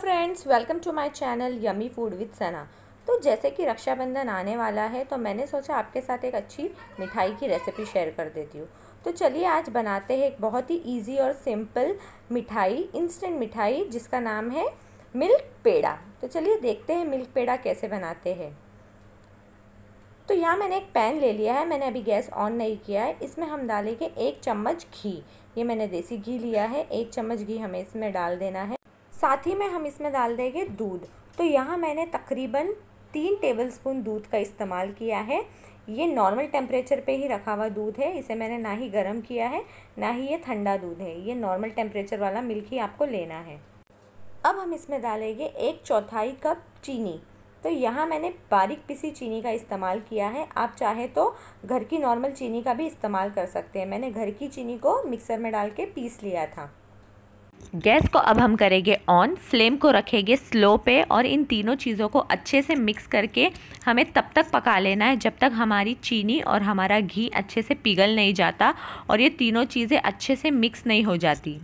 friends welcome to my channel yummy food with Sana तो जैसे कि रक्षाबंधन आने वाला है तो मैंने सोचा आपके साथ एक अच्छी मिठाई की रेसिपी शेयर कर देती हूँ तो चलिए आज बनाते हैं एक बहुत ही इजी और सिंपल मिठाई इंस्टेंट मिठाई जिसका नाम है मिल्क पेड़ा तो चलिए देखते हैं मिल्क पेड़ा कैसे बनाते हैं तो यहाँ मैंने एक पैन ले लिया है मैंने अभी गैस ऑन नहीं किया है इसमें हम डालेंगे एक चम्मच घी ये मैंने देसी घी लिया है एक चम्मच घी हमें इसमें डाल देना है साथ ही में हम इसमें डाल देंगे दूध तो यहाँ मैंने तकरीबन तीन टेबलस्पून दूध का इस्तेमाल किया है ये नॉर्मल टेम्परेचर पे ही रखा हुआ दूध है इसे मैंने ना ही गर्म किया है ना ही ये ठंडा दूध है ये नॉर्मल टेम्परेचर वाला मिल्क ही आपको लेना है अब हम इसमें डालेंगे एक चौथाई कप चीनी तो यहाँ मैंने बारीक पिसी चीनी का इस्तेमाल किया है आप चाहे तो घर की नॉर्मल चीनी का भी इस्तेमाल कर सकते हैं मैंने घर की चीनी को मिक्सर में डाल के पीस लिया था गैस को अब हम करेंगे ऑन फ्लेम को रखेंगे स्लो पे और इन तीनों चीज़ों को अच्छे से मिक्स करके हमें तब तक पका लेना है जब तक हमारी चीनी और हमारा घी अच्छे से पिघल नहीं जाता और ये तीनों चीज़ें अच्छे से मिक्स नहीं हो जाती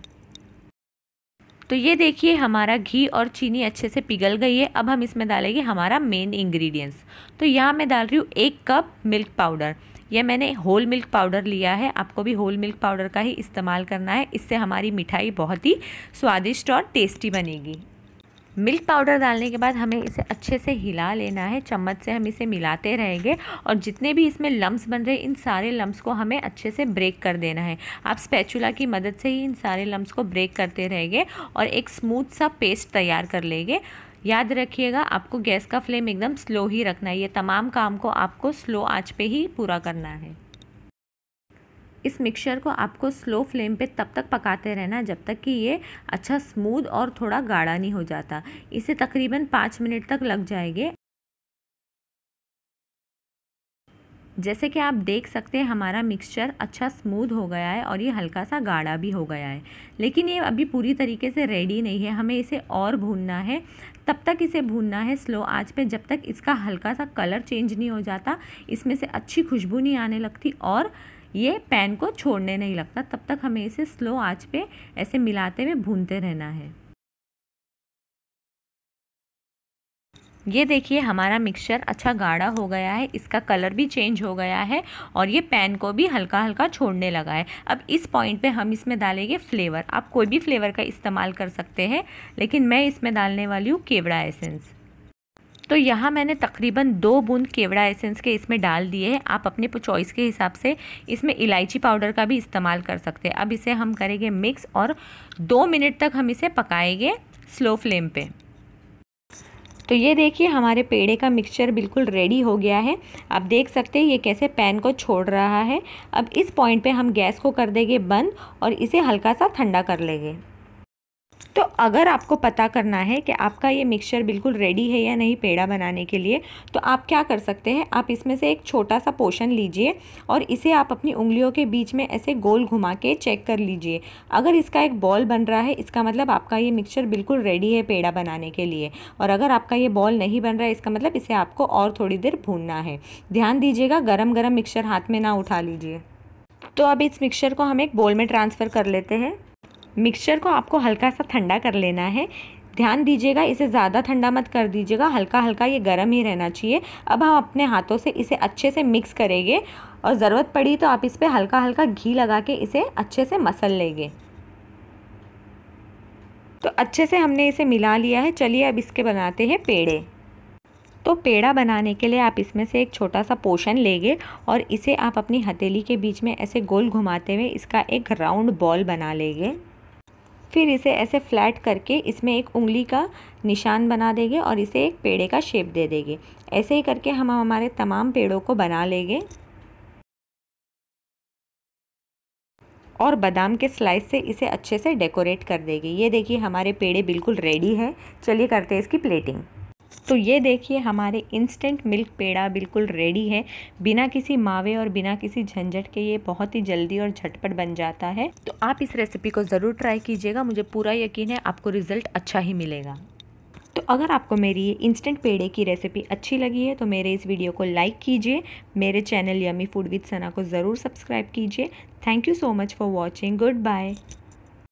तो ये देखिए हमारा घी और चीनी अच्छे से पिघल गई है अब हम इसमें डालेंगे हमारा मेन इंग्रेडिएंट्स तो यहाँ मैं डाल रही हूँ एक कप मिल्क पाउडर यह मैंने होल मिल्क पाउडर लिया है आपको भी होल मिल्क पाउडर का ही इस्तेमाल करना है इससे हमारी मिठाई बहुत ही स्वादिष्ट और टेस्टी बनेगी मिल्क पाउडर डालने के बाद हमें इसे अच्छे से हिला लेना है चम्मच से हम इसे मिलाते रहेंगे और जितने भी इसमें लम्ब बन रहे इन सारे लम्ब को हमें अच्छे से ब्रेक कर देना है आप स्पैचुला की मदद से ही इन सारे लम्ब को ब्रेक करते रहेंगे और एक स्मूथ सा पेस्ट तैयार कर लेंगे याद रखिएगा आपको गैस का फ्लेम एकदम स्लो ही रखना है ये तमाम काम को आपको स्लो आँच पर ही पूरा करना है इस मिक्सचर को आपको स्लो फ्लेम पे तब तक पकाते रहना जब तक कि ये अच्छा स्मूद और थोड़ा गाढ़ा नहीं हो जाता इसे तकरीबन पाँच मिनट तक लग जाएंगे जैसे कि आप देख सकते हैं हमारा मिक्सचर अच्छा स्मूथ हो गया है और ये हल्का सा गाढ़ा भी हो गया है लेकिन ये अभी पूरी तरीके से रेडी नहीं है हमें इसे और भूनना है तब तक इसे भूनना है स्लो आंच पे जब तक इसका हल्का सा कलर चेंज नहीं हो जाता इसमें से अच्छी खुशबू नहीं आने लगती और ये पैन को छोड़ने नहीं लगता तब तक हमें इसे स्लो आँच पर ऐसे मिलाते हुए भूनते रहना है ये देखिए हमारा मिक्सचर अच्छा गाढ़ा हो गया है इसका कलर भी चेंज हो गया है और ये पैन को भी हल्का हल्का छोड़ने लगा है अब इस पॉइंट पे हम इसमें डालेंगे फ्लेवर आप कोई भी फ्लेवर का इस्तेमाल कर सकते हैं लेकिन मैं इसमें डालने वाली हूँ केवड़ा एसेंस तो यहाँ मैंने तकरीबन दो बूंद केवड़ा एसेंस के इसमें डाल दिए हैं आप अपने चॉइस के हिसाब से इसमें इलायची पाउडर का भी इस्तेमाल कर सकते हैं अब इसे हम करेंगे मिक्स और दो मिनट तक हम इसे पकाएंगे स्लो फ्लेम पे तो ये देखिए हमारे पेड़े का मिक्सचर बिल्कुल रेडी हो गया है आप देख सकते हैं ये कैसे पैन को छोड़ रहा है अब इस पॉइंट पे हम गैस को कर देंगे बंद और इसे हल्का सा ठंडा कर लेंगे तो अगर आपको पता करना है कि आपका ये मिक्सचर बिल्कुल रेडी है या नहीं पेड़ा बनाने के लिए तो आप क्या कर सकते हैं आप इसमें से एक छोटा सा पोशन लीजिए और इसे आप अपनी उंगलियों के बीच में ऐसे गोल घुमा के चेक कर लीजिए अगर इसका एक बॉल बन रहा है इसका मतलब आपका ये मिक्सचर बिल्कुल रेडी है पेड़ा बनाने के लिए और अगर आपका ये बॉल नहीं बन रहा है इसका मतलब इसे आपको और थोड़ी देर भूनना है ध्यान दीजिएगा गर्म गर्म मिक्सचर हाथ में ना उठा लीजिए तो अब इस मिक्सचर को हम एक बोल में ट्रांसफ़र कर लेते हैं मिक्सचर को आपको हल्का सा ठंडा कर लेना है ध्यान दीजिएगा इसे ज़्यादा ठंडा मत कर दीजिएगा हल्का हल्का ये गर्म ही रहना चाहिए अब हम अपने हाथों से इसे अच्छे से मिक्स करेंगे और ज़रूरत पड़ी तो आप इस पर हल्का हल्का घी लगा के इसे अच्छे से मसल लेंगे तो अच्छे से हमने इसे मिला लिया है चलिए अब इसके बनाते हैं पेड़े तो पेड़ा बनाने के लिए आप इसमें से एक छोटा सा पोशन लेंगे और इसे आप अपनी हथेली के बीच में ऐसे गोल घुमाते हुए इसका एक राउंड बॉल बना लेंगे फिर इसे ऐसे फ्लैट करके इसमें एक उंगली का निशान बना देंगे और इसे एक पेड़े का शेप दे देंगे ऐसे ही करके हम हमारे तमाम पेड़ों को बना लेंगे और बादाम के स्लाइस से इसे अच्छे से डेकोरेट कर देंगे ये देखिए हमारे पेड़े बिल्कुल रेडी है चलिए करते हैं इसकी प्लेटिंग तो ये देखिए हमारे इंस्टेंट मिल्क पेड़ा बिल्कुल रेडी है बिना किसी मावे और बिना किसी झंझट के ये बहुत ही जल्दी और झटपट बन जाता है तो आप इस रेसिपी को ज़रूर ट्राई कीजिएगा मुझे पूरा यकीन है आपको रिज़ल्ट अच्छा ही मिलेगा तो अगर आपको मेरी ये इंस्टेंट पेड़े की रेसिपी अच्छी लगी है तो मेरे इस वीडियो को लाइक कीजिए मेरे channel yummy food with Sana को ज़रूर सब्सक्राइब कीजिए thank you so much for watching good bye